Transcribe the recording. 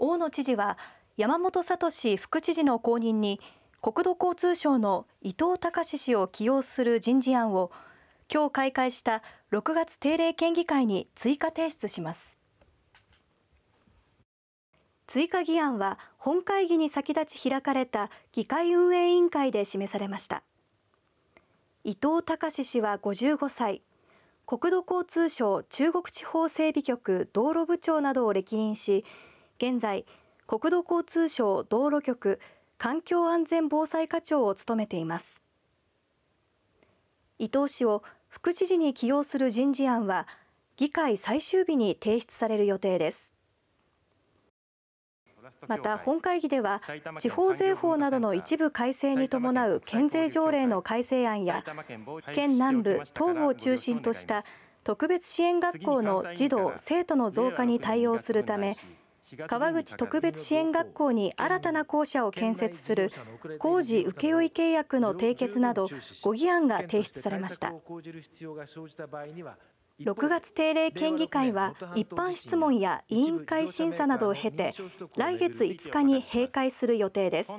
大野知事は山本聡副知事の後任に国土交通省の伊藤隆氏を起用する人事案を今日開会した6月定例県議会に追加提出します追加議案は本会議に先立ち開かれた議会運営委員会で示されました伊藤隆氏は55歳国土交通省中国地方整備局道路部長などを歴任し現在国土交通省道路局環境安全防災課長を務めています伊東氏を副知事に起用する人事案は議会最終日に提出される予定ですまた本会議では地方税法などの一部改正に伴う県税条例の改正案や県南部東部を中心とした特別支援学校の児童生徒の増加に対応するため川口特別支援学校に新たな校舎を建設する工事請負契約の締結など5議案が提出されました6月定例県議会は一般質問や委員会審査などを経て来月5日に閉会する予定です